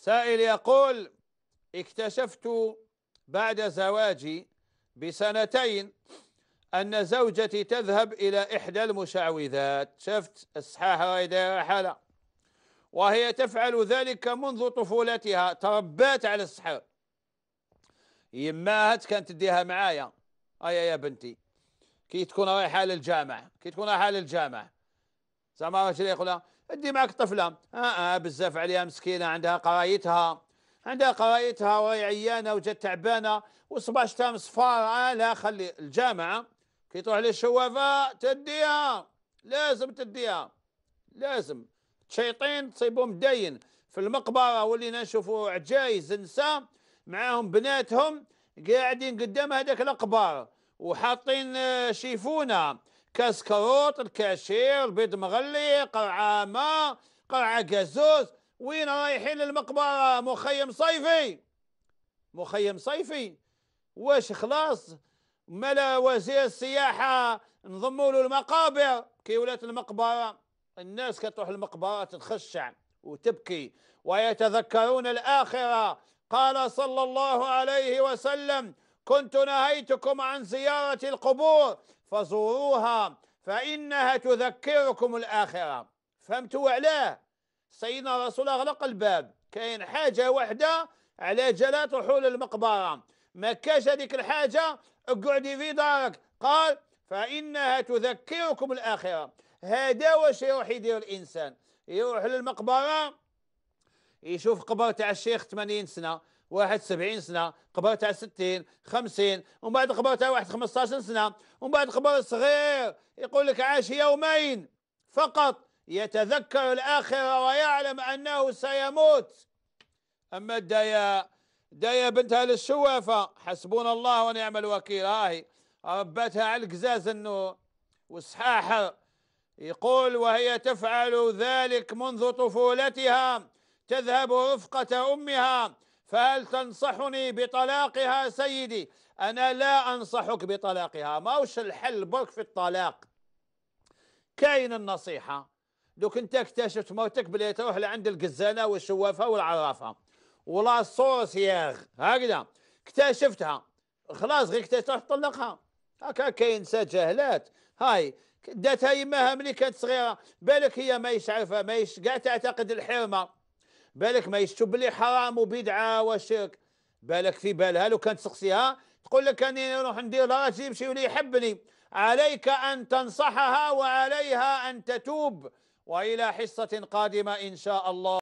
سائل يقول اكتشفت بعد زواجي بسنتين أن زوجتي تذهب إلى إحدى المشعوذات شفت الصحاحة ويدها حالة وهي تفعل ذلك منذ طفولتها تربات على السحر يماها كانت تديها معايا أيا يا بنتي كي تكون رايحة للجامع كي تكون رايحة للجامع زعما يقول لها ادي معك طفله آه, آه بزاف عليها مسكينه عندها قرايتها عندها قرايتها وهي عيانه وجات تعبانه و17 صفار آه لا خلي الجامعه كي تروح للشوافه تديها لازم تديها لازم شيطين تصيبهم داين في المقبره ولينا نشوفوا عجايز نساء معاهم بناتهم قاعدين قدام هذاك القبر وحاطين آه، شيفونه كاس كروت الكاشير البيض مغلي قرعه ماء قرعه كازوز وين رايحين للمقبره مخيم صيفي مخيم صيفي واش خلاص ملا وزير السياحه نضموا له المقابر كي ولات المقبره الناس كتروح المقبره تتخشع وتبكي ويتذكرون الاخره قال صلى الله عليه وسلم كنت نهيتكم عن زيارة القبور فزوروها فإنها تذكركم الآخرة فهمتوا علاه سيدنا رسول أغلق الباب كاين حاجة واحدة على جلات رحول المقبرة ما كاش هذيك الحاجة اقعدي في دارك قال فإنها تذكركم الآخرة هذا واش يروح يدير الإنسان يروح للمقبرة يشوف قبر تاع الشيخ 80 سنة واحد 70 سنه قبر تاع 60 50 ومن بعد قبر تاع واحد 15 سنه ومن بعد قبر صغير يقول لك عاش يومين فقط يتذكر الاخره ويعلم انه سيموت اما الدايا دايا بنتها للشوافه حسبنا الله ونعم الوكيل هاي آه، ربتها على القزاز النور والسحاحر يقول وهي تفعل ذلك منذ طفولتها تذهب رفقة أمها فهل تنصحني بطلاقها سيدي أنا لا أنصحك بطلاقها وش الحل برك في الطلاق كاين النصيحة دوك انت اكتشفت موتك بلي تروح لعند القزانة والشوافة والعرافة ولا صوص ياغ هكذا اكتشفتها خلاص غير كنت تروح تطلقها هكا كاين نساء هاي داتها يماها ملي كانت صغيره بالك هي ماهيش عارفه ماهيش قاعدة تعتقد الحرمه بالك ما يشتب لي حرام وبدعه وشرك بالك في بالها لو كانت تسقسيها تقول لك اني نروح ندير لراسي يمشي ولي يحبني عليك ان تنصحها وعليها ان تتوب والى حصه قادمه ان شاء الله